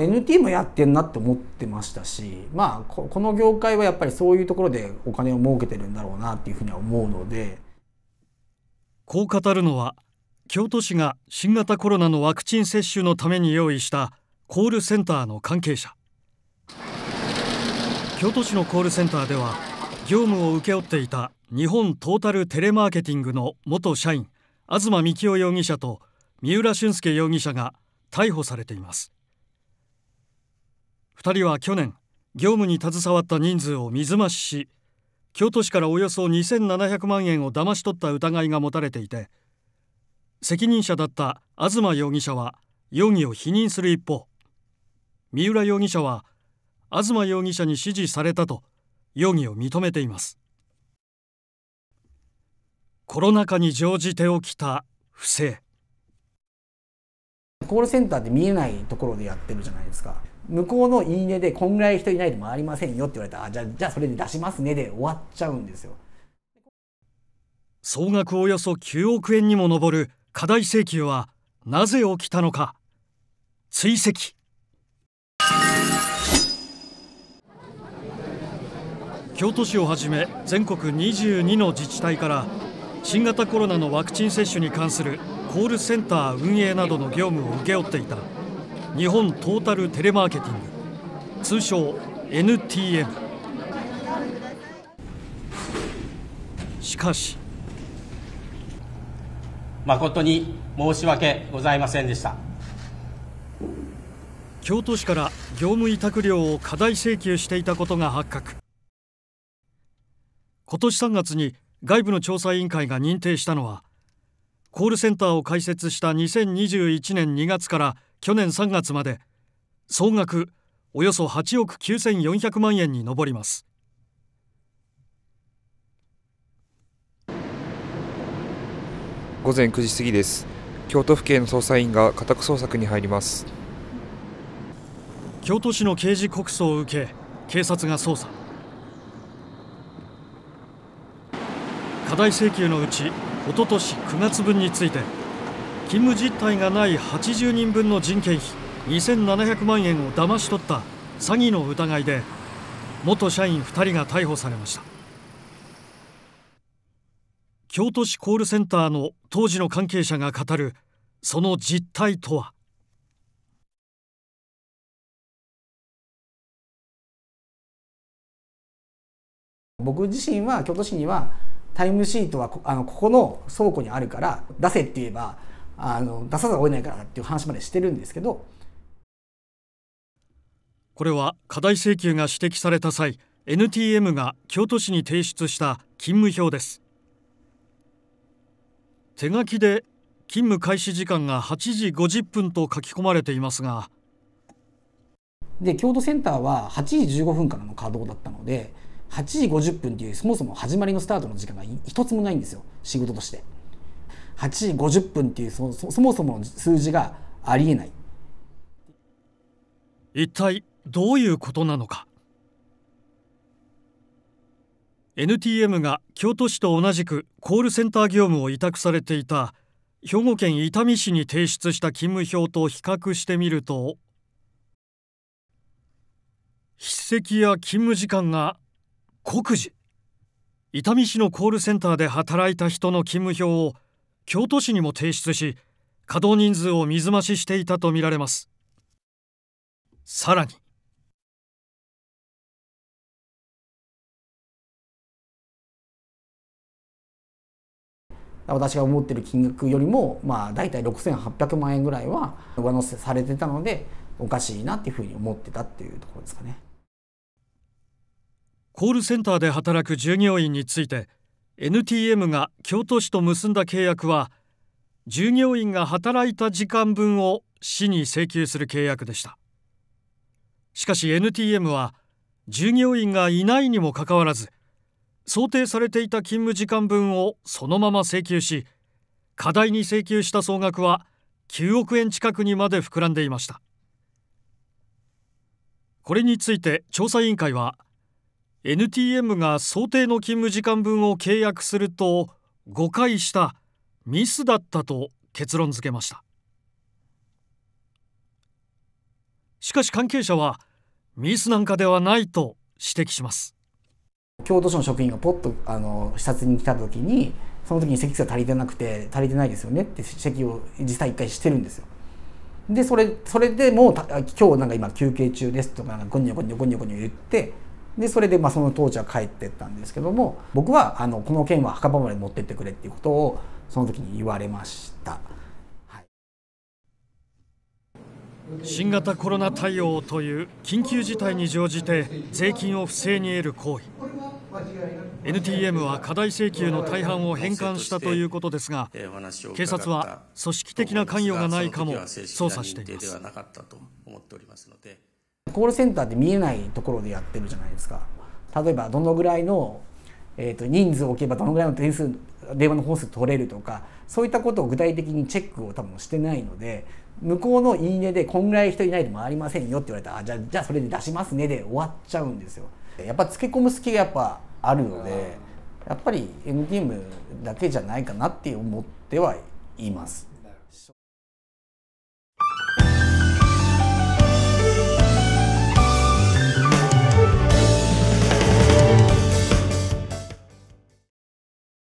NT もやってんなって思ってましたしまあこの業界はやっぱりそういうところでお金を儲けてるんだろうなっていうふうには思うのでこう語るのは京都市が新型コロナのワクチン接種のために用意したコールセンターの関係者京都市のコールセンターでは業務を請け負っていた日本トータルテレマーケティングの元社員東幹雄容疑者と三浦俊介容疑者が逮捕されています。2人は去年業務に携わった人数を水増しし京都市からおよそ2700万円を騙し取った疑いが持たれていて責任者だった東容疑者は容疑を否認する一方三浦容疑者は東容疑者に指示されたと容疑を認めていますコロナ禍に乗じて起きた不正コールセンターって見えないところでやってるじゃないですか向こうの「いいね」で「こんぐらい人いないと回りませんよ」って言われたら「じゃあじゃあそれで出しますね」で終わっちゃうんですよ。総額およそ9億円にも上る課題請求はなぜ起きたのか追跡京都市をはじめ全国22の自治体から新型コロナのワクチン接種に関するコールセンター運営などの業務を請け負っていた。日本トータルテレマーケティング通称 NTM しかし誠に申し訳ございませんでした京都市から業務委託料を過大請求していたことが発覚今年3月に外部の調査委員会が認定したのはコールセンターを開設した2021年2月から去年3月まで総額およそ8億9400万円に上ります。午前9時過ぎです。京都府警の捜査員が家宅捜索に入ります京都市の刑事告訴を受け警察が捜査課題請求のうち一昨年し9月分について勤務実態がない80人分の人件費2700万円を騙し取った詐欺の疑いで元社員2人が逮捕されました京都市コールセンターの当時の関係者が語るその実態とは僕自身は京都市にはタイムシートはあのここの倉庫にあるから出せって言えばあの出さざるを得ないからっていう話までしてるんですけどこれは過大請求が指摘された際 NTM が京都市に提出した勤務表です手書きで勤務開始時間が8時50分と書き込まれていますがで京都センターは8時15分からの稼働だったので8時50分っていうそもそも始まりのスタートの時間が一つもないんですよ仕事として。8時50分っていうそそもそもの数字がありえない一体どういうことなのか NTM が京都市と同じくコールセンター業務を委託されていた兵庫県伊丹市に提出した勤務表と比較してみると筆跡や勤務時間が酷似伊丹市のコールセンターで働いた人の勤務表を京都市にも提出し稼働人数を水増ししていたとみられますさらに私が思ってる金額よりも、まあ、大体6800万円ぐらいは上乗せされてたのでおかしいなっていうふうに思ってたっていうところですかね。コールセンターで働く従業員について NTM が京都市と結んだ契約は従業員が働いた時間分を市に請求する契約でしたしかし NTM は従業員がいないにもかかわらず想定されていた勤務時間分をそのまま請求し過大に請求した総額は9億円近くにまで膨らんでいましたこれについて調査委員会は NTM が想定の勤務時間分を契約すると誤解したミスだったと結論付けましたしかし関係者はミスなんかではないと指摘します京都市の職員がポッとあの視察に来た時にその時に席数が足りてなくて足りてないですよねって席を実際一回してるんですよでそれそれでもう今日なんか今休憩中ですとかなんかゴニョゴニョゴニョゴニョ言ってでそれでまあその当時は帰ってったんですけども僕はあのこの件は墓場まで持ってってくれっていうことをその時に言われました、はい、新型コロナ対応という緊急事態に乗じて税金を不正に得る行為 NTM は過大請求の大半を返還したということですが警察は組織的な関与がないかも捜査しています。コールセンターって見えないところでやってるじゃないですか例えばどのぐらいの、えーと、人数を置けばどのぐらいの点数電話の本数取れるとかそういったことを具体的にチェックを多分してないので向こうの「いいね」で「こんぐらい人いないで回りませんよ」って言われたら「あじゃあじゃあそれで出しますね」で終わっちゃうんですよ。やっぱ付け込む隙がやっぱあるので、やっぱり MTM だけじゃないかなって思ってはいます。